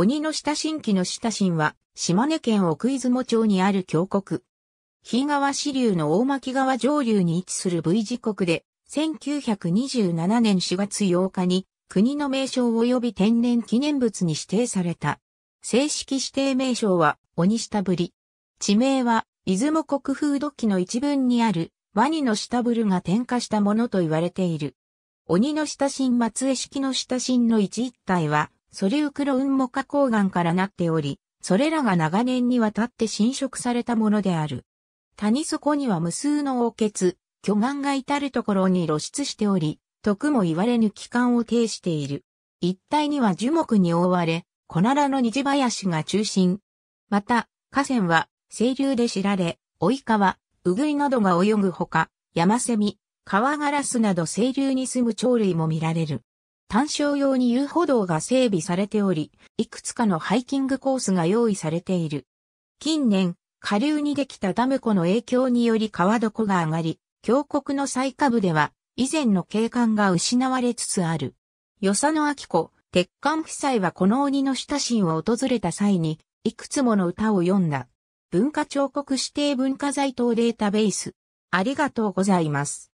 鬼の下神器の下神は、島根県奥出雲町にある峡谷。日川支流の大巻川上流に位置する V 字国で、1927年4月8日に、国の名称及び天然記念物に指定された。正式指定名称は、鬼下ぶり。地名は、出雲国風土記の一文にある、ワニの下ぶるが点火したものと言われている。鬼の下神松江式の下神の一一体は、ソリュークロウンモ花崗岩からなっており、それらが長年にわたって侵食されたものである。谷底には無数の王血、巨岩が至るところに露出しており、徳も言われぬ帰還を呈している。一帯には樹木に覆われ、小奈良の虹林が中心。また、河川は、清流で知られ、及川、うぐいなどが泳ぐほか、山セミ、川ガラスなど清流に住む鳥類も見られる。単焦用に遊歩道が整備されており、いくつかのハイキングコースが用意されている。近年、下流にできたダム湖の影響により川床が上がり、峡谷の最下部では以前の景観が失われつつある。与謝野明子、鉄管夫妻はこの鬼の下心を訪れた際に、いくつもの歌を詠んだ。文化彫刻指定文化財等データベース。ありがとうございます。